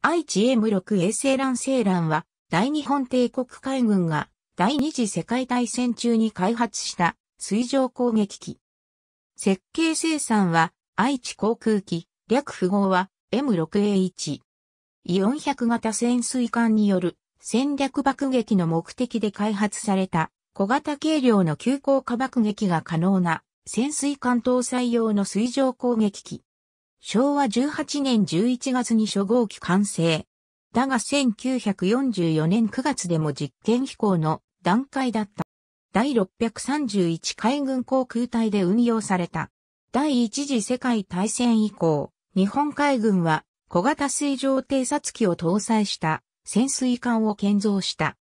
愛知 M6 衛星ーランは、大日本帝国海軍が第二次世界大戦中に開発した水上攻撃機。設計生産は愛知航空機、略符号は M6A1。イオン100型潜水艦による戦略爆撃の目的で開発された小型軽量の急降下爆撃が可能な潜水艦搭載用の水上攻撃機。昭和18年11月に初号機完成。だが1944年9月でも実験飛行の段階だった。第631海軍航空隊で運用された。第一次世界大戦以降、日本海軍は小型水上偵察機を搭載した潜水艦を建造した。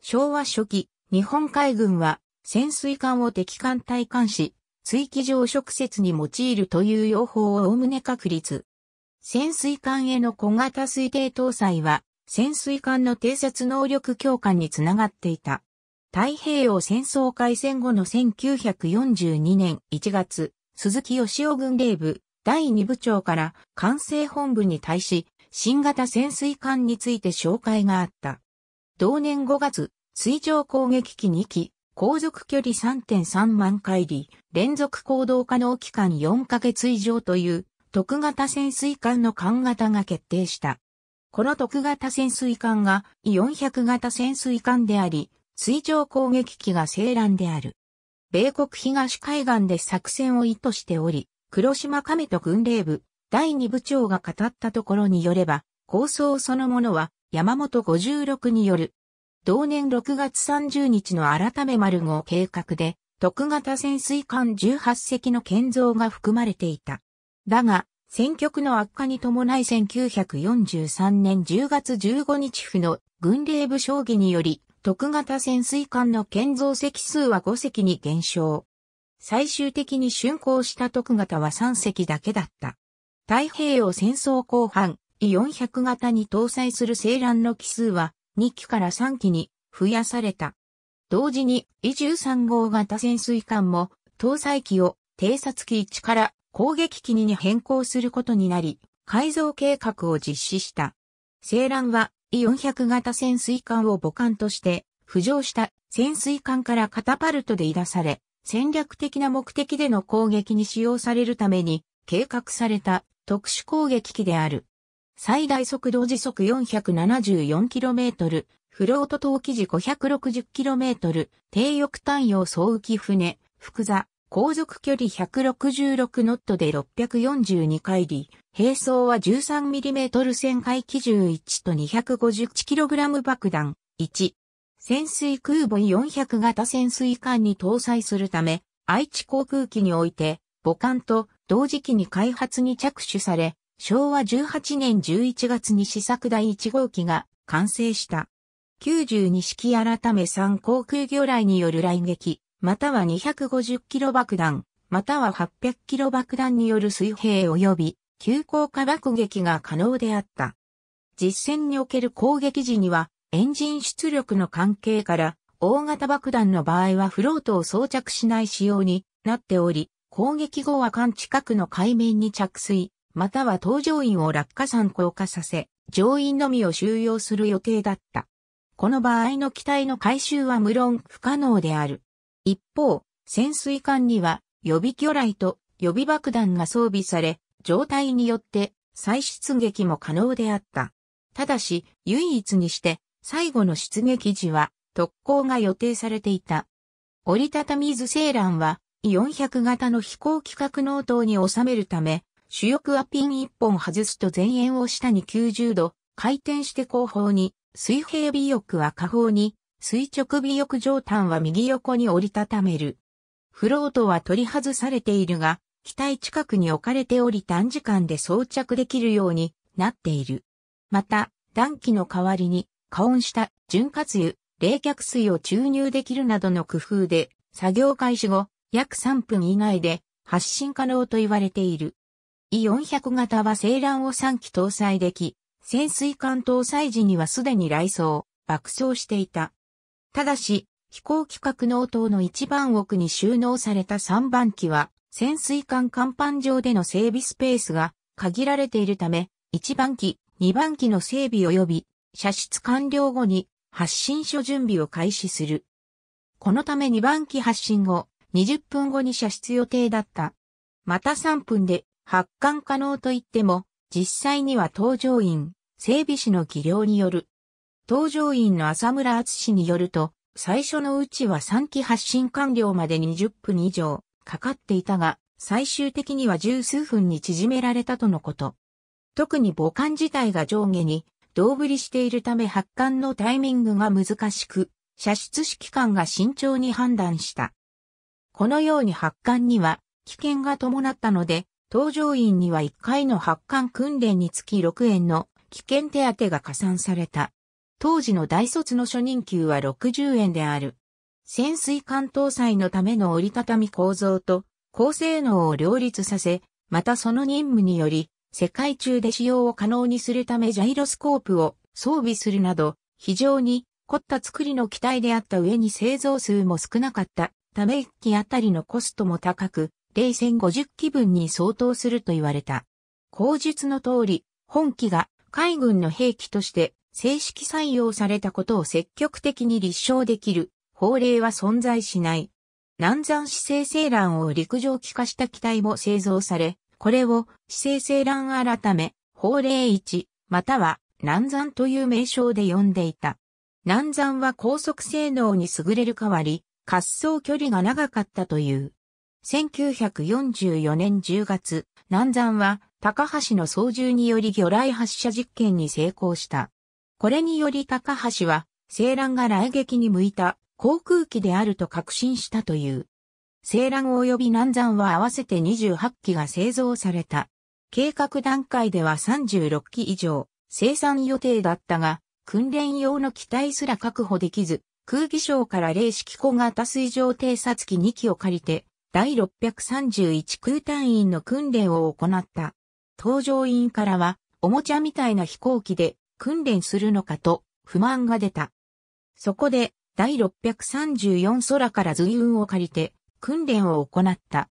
昭和初期、日本海軍は潜水艦を敵艦隊艦し、追記上植接に用いるという用法を概ね確立。潜水艦への小型推定搭載は、潜水艦の偵察能力強化につながっていた。太平洋戦争開戦後の1942年1月、鈴木義雄軍令部第2部長から管制本部に対し、新型潜水艦について紹介があった。同年5月、水上攻撃機2機、航続距離3.3万海里、連続行動可能期間4ヶ月以上という特型潜水艦の艦型が決定した。この特型潜水艦が4 0 0型潜水艦であり、水上攻撃機がセーである。米国東海岸で作戦を意図しており、黒島亀と軍令部第2部長が語ったところによれば、構想そのものは山本56による同年6月30日の改め丸号計画で、特型潜水艦18隻の建造が含まれていた。だが、戦局の悪化に伴い1943年10月15日府の軍令部将棋により、特型潜水艦の建造隻数は5隻に減少。最終的に竣工した特型は3隻だけだった。太平洋戦争後半、E400 型に搭載する西ーの機数は2機から3機に増やされた。同時に、E13 号型潜水艦も、搭載機を偵察機1から攻撃機2に変更することになり、改造計画を実施した。センは E400 型潜水艦を母艦として浮上した潜水艦からカタパルトで出され、戦略的な目的での攻撃に使用されるために計画された特殊攻撃機である。最大速度時速 474km、フロート投機時 560km、低翼単葉総浮き船、複座、航続距離166ノットで642回里、並走は 13mm 旋回機11と 251kg 爆弾、1。潜水空母400型潜水艦に搭載するため、愛知航空機において、母艦と同時期に開発に着手され、昭和18年11月に試作第1号機が完成した。92式改め3航空魚雷による雷撃、または250キロ爆弾、または800キロ爆弾による水平及び急降下爆撃が可能であった。実戦における攻撃時には、エンジン出力の関係から、大型爆弾の場合はフロートを装着しない仕様になっており、攻撃後は艦近くの海面に着水、または搭乗員を落下参降下させ、乗員のみを収容する予定だった。この場合の機体の回収は無論不可能である。一方、潜水艦には予備魚雷と予備爆弾が装備され、状態によって再出撃も可能であった。ただし、唯一にして最後の出撃時は特攻が予定されていた。折りたたみ図セーランは400型の飛行規格納刀に収めるため、主翼はピン一本外すと前縁を下に90度、回転して後方に、水平尾翼は下方に、垂直尾翼上端は右横に折りたためる。フロートは取り外されているが、機体近くに置かれており短時間で装着できるようになっている。また、暖気の代わりに、加温した潤滑油、冷却水を注入できるなどの工夫で、作業開始後、約3分以内で発進可能と言われている。E400 型はセーラを3機搭載でき、潜水艦搭載時にはすでに来走、爆走していた。ただし、飛行機格納塔の一番奥に収納された3番機は、潜水艦甲板上での整備スペースが限られているため、1番機、2番機の整備及び、射出完了後に発進所準備を開始する。このため2番機発進後、20分後に射出予定だった。また3分で発刊可能といっても、実際には搭乗員、整備士の技量による。搭乗員の浅村厚氏によると、最初のうちは3機発進完了まで20分以上かかっていたが、最終的には十数分に縮められたとのこと。特に母艦自体が上下に胴振りしているため発艦のタイミングが難しく、射出指揮官が慎重に判断した。このように発艦には危険が伴ったので、搭乗員には1回の発艦訓練につき6円の危険手当が加算された。当時の大卒の初任給は60円である。潜水艦搭載のための折りたたみ構造と高性能を両立させ、またその任務により、世界中で使用を可能にするためジャイロスコープを装備するなど、非常に凝った作りの機体であった上に製造数も少なかったため1機あたりのコストも高く、定戦5 0機分に相当すると言われた。口述の通り、本機が海軍の兵器として正式採用されたことを積極的に立証できる法令は存在しない。南山市政生卵を陸上機化した機体も製造され、これを市政生卵改め、法令1、または南山という名称で呼んでいた。南山は高速性能に優れる代わり、滑走距離が長かったという。1944年10月、南山は高橋の操縦により魚雷発射実験に成功した。これにより高橋は、西蘭が雷撃に向いた航空機であると確信したという。西蘭及び南山は合わせて28機が製造された。計画段階では36機以上生産予定だったが、訓練用の機体すら確保できず、空気省から零式小型水上偵察機2機を借りて第631空隊員の訓練を行った。搭乗員からは、おもちゃみたいな飛行機で訓練するのかと不満が出た。そこで、第634空から随運を借りて訓練を行った。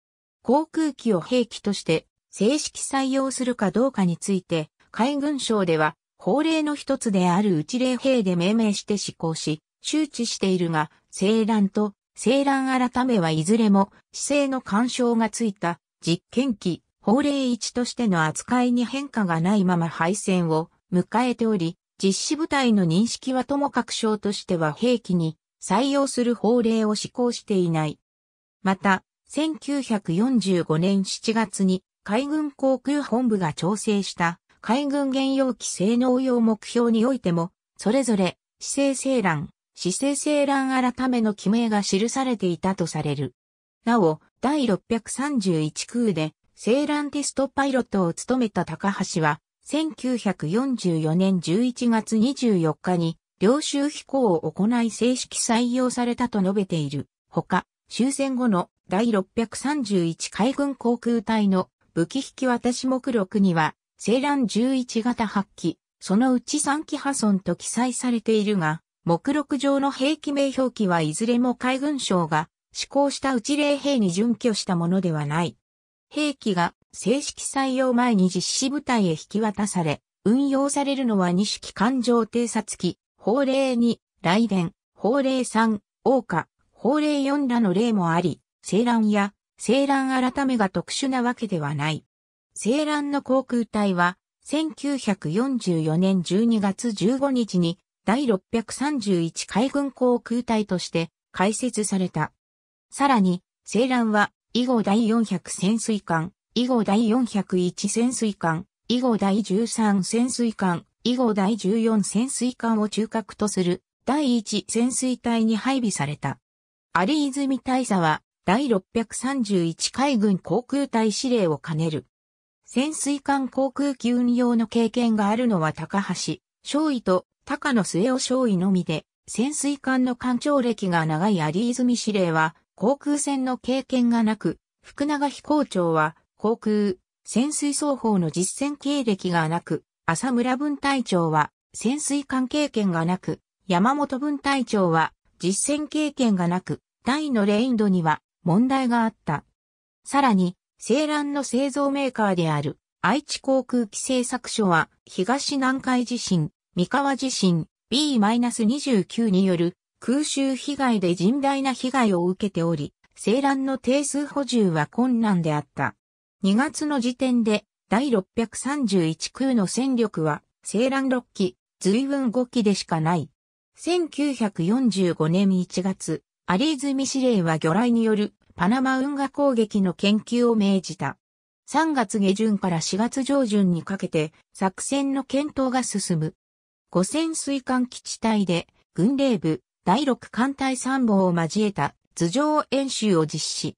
航空機を兵器として正式採用するかどうかについて、海軍省では法令の一つである内令兵で命名して施行し、周知しているが、青蘭と青蘭改めはいずれも、姿勢の干渉がついた、実験機、法令一としての扱いに変化がないまま敗戦を迎えており、実施部隊の認識はともかく省としては兵器に採用する法令を施行していない。また、1945年7月に海軍航空本部が調整した海軍原用機性能用目標においても、それぞれ、姿勢精卵、姿勢、青蘭改めの記名が記されていたとされる。なお、第631空で、青蘭テストパイロットを務めた高橋は、1944年11月24日に、領収飛行を行い正式採用されたと述べている。ほか、終戦後の第631海軍航空隊の武器引き渡し目録には、青蘭11型8機、そのうち3機破損と記載されているが、目録上の兵器名表記はいずれも海軍省が施行した内例兵に準拠したものではない。兵器が正式採用前に実施部隊へ引き渡され、運用されるのは二式艦上偵察機、法令2、雷電、法令3、王家、法令4らの例もあり、西蘭や西蘭改めが特殊なわけではない。西蘭の航空隊は、1944年12月15日に第631海軍航空隊として開設された。さらに、西蘭は、以後第400潜水艦、以後第401潜水艦、以後第13潜水艦、以後第14潜水艦を中核とする第1潜水隊に配備された。有泉大佐は第631海軍航空隊司令を兼ねる。潜水艦航空機運用の経験があるのは高橋、少尉と高野末尾少尉のみで、潜水艦の艦長歴が長い有泉司令は、航空船の経験がなく、福永飛行長は、航空、潜水双方の実戦経歴がなく、浅村分隊長は、潜水艦経験がなく、山本分隊長は、実戦経験がなく、大のレインドには、問題があった。さらに、西蘭の製造メーカーである、愛知航空機製作所は、東南海地震、三河地震 B-29 による空襲被害で甚大な被害を受けており、西蘭の定数補充は困難であった。2月の時点で第631空の戦力は西蘭6機、随分5機でしかない。1945年1月、有泉司令は魚雷によるパナマ運河攻撃の研究を命じた。3月下旬から4月上旬にかけて作戦の検討が進む。五千水艦基地帯で、軍令部、第六艦隊参謀を交えた図上演習を実施。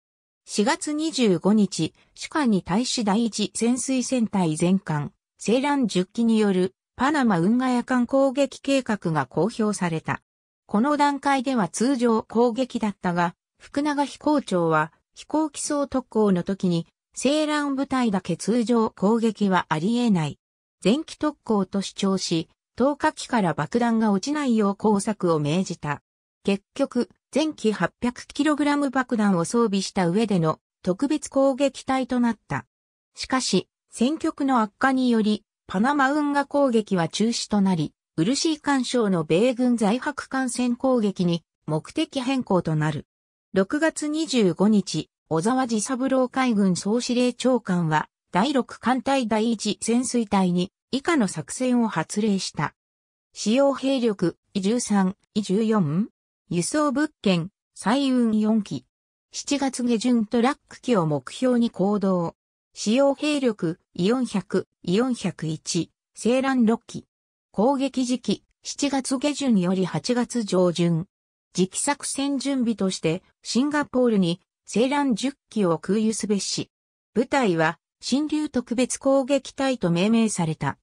4月25日、主艦に対し第一潜水船隊全艦、セーラン10機によるパナマ運河夜間攻撃計画が公表された。この段階では通常攻撃だったが、福永飛行長は飛行機総特攻の時に、セーラン部隊だけ通常攻撃はあり得ない。前期特攻と主張し、投下機から爆弾が落ちないよう工作を命じた。結局、前期 800kg 爆弾を装備した上での特別攻撃隊となった。しかし、戦局の悪化により、パナマ運河攻撃は中止となり、ー干渉の米軍在白艦船攻撃に目的変更となる。6月25日、小沢寺三郎海軍総司令長官は、第6艦隊第1潜水隊に以下の作戦を発令した。使用兵力、E13、E14、輸送物件、最運4機。7月下旬トラック機を目標に行動。使用兵力、E400、E401、西蘭6機。攻撃時期、7月下旬より8月上旬。時期作戦準備として、シンガポールに、西蘭10機を空輸すべし。部隊は、新竜特別攻撃隊と命名された。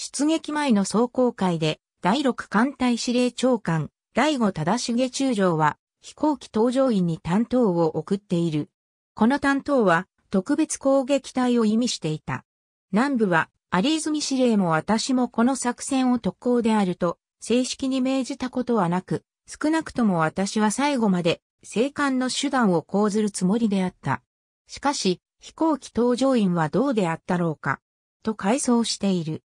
出撃前の総行会で、第六艦隊司令長官、第五忠重中将は、飛行機搭乗員に担当を送っている。この担当は、特別攻撃隊を意味していた。南部は、有泉司令も私もこの作戦を特攻であると、正式に命じたことはなく、少なくとも私は最後まで、生還の手段を講ずるつもりであった。しかし、飛行機搭乗員はどうであったろうか、と回想している。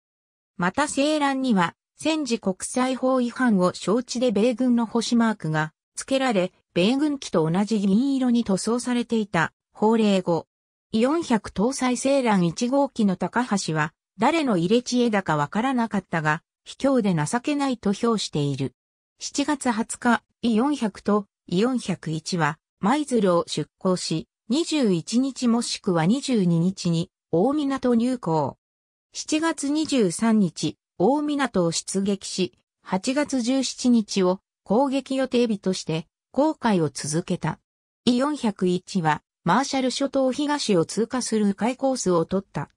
また西蘭には、戦時国際法違反を承知で米軍の星マークが付けられ、米軍機と同じ銀色に塗装されていた法令後、イン0 0搭載西蘭1号機の高橋は、誰の入れ知恵だかわからなかったが、卑怯で情けないと評している。7月20日、イ4ン0 0とイ4ン0 1は、舞鶴を出港し、21日もしくは22日に大港入港。7月23日、大港を出撃し、8月17日を攻撃予定日として航海を続けた。E401 はマーシャル諸島東を通過する迂回コースを取った。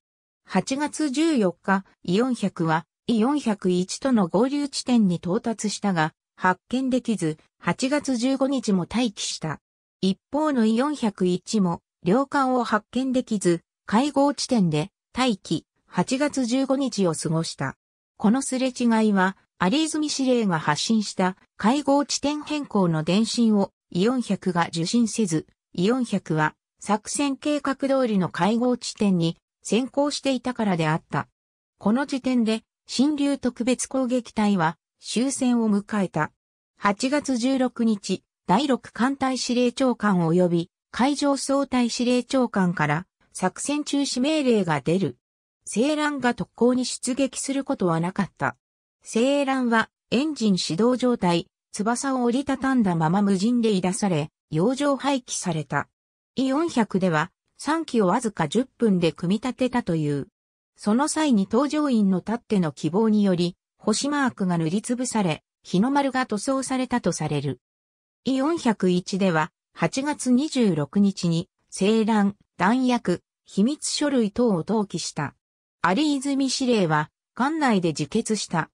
8月14日、E400 は E401 との合流地点に到達したが、発見できず、8月15日も待機した。一方の E401 も、領艦を発見できず、会合地点で待機、8月15日を過ごした。このすれ違いは、ズ泉司令が発信した会合地点変更の電信をイオン100が受信せず、イオン100は作戦計画通りの会合地点に先行していたからであった。この時点で、新流特別攻撃隊は終戦を迎えた。8月16日、第6艦隊司令長官及び海上総隊司令長官から作戦中止命令が出る。青蘭が特攻に出撃することはなかった。青蘭はエンジン始動状態、翼を折りたたんだまま無人で出され、洋上廃棄された。E400 では3機をわずか10分で組み立てたという。その際に搭乗員の立っての希望により、星マークが塗りつぶされ、日の丸が塗装されたとされる。E401 では、8月26日に、青蘭、弾薬、秘密書類等を登記した。有泉司令は、館内で自決した。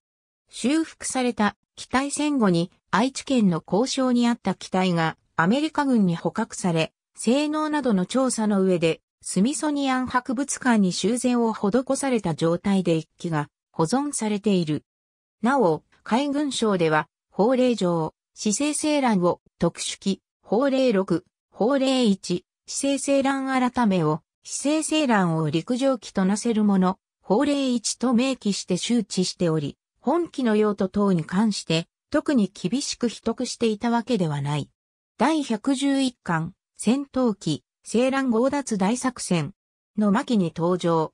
修復された機体戦後に愛知県の交渉にあった機体がアメリカ軍に捕獲され、性能などの調査の上で、スミソニアン博物館に修繕を施された状態で一機が保存されている。なお、海軍省では、法令上、姿勢正覧を特殊機、法令6、法令1、姿勢正覧改めを非正生卵を陸上機となせるもの、法令一と明記して周知しており、本機の用途等に関して、特に厳しく秘匿していたわけではない。第111巻、戦闘機、青卵強奪大作戦の巻に登場。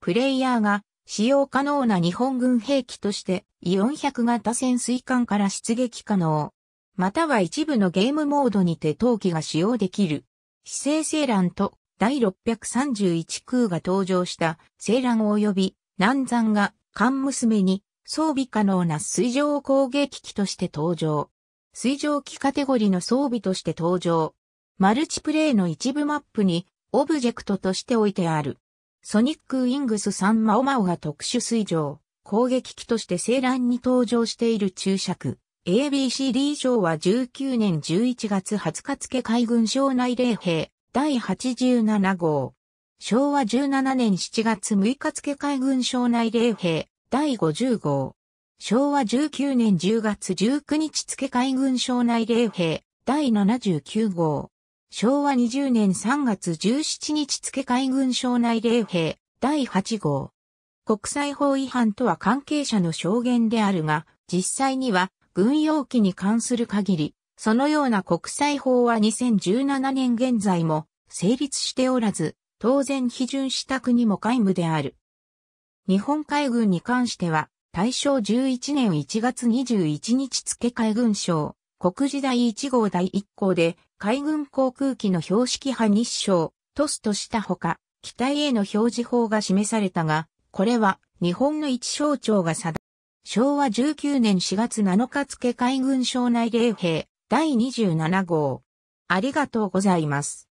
プレイヤーが使用可能な日本軍兵器としてイオン100型潜水艦から出撃可能。または一部のゲームモードにて陶器が使用できる。非正生卵と第631空が登場した青蘭及び南山が艦娘に装備可能な水上攻撃機として登場。水上機カテゴリの装備として登場。マルチプレイの一部マップにオブジェクトとして置いてある。ソニックウィングス3マオマオが特殊水上攻撃機として青蘭に登場している注釈。ABCD 賞は19年11月20日付海軍省内霊兵第87号。昭和17年7月6日付海軍省内令兵第50号。昭和19年10月19日付海軍省内令兵第79号。昭和20年3月17日付海軍省内令兵第8号。国際法違反とは関係者の証言であるが、実際には軍用機に関する限りそのような国際法は2017年現在も成立しておらず、当然批准した国も皆無である。日本海軍に関しては、大正11年1月21日付海軍省、国時代1号第1項で、海軍航空機の標識派日章、トスとしたほか、機体への表示法が示されたが、これは日本の一省庁が定め、昭和19年4月7日付海軍省内令兵、第27号。ありがとうございます。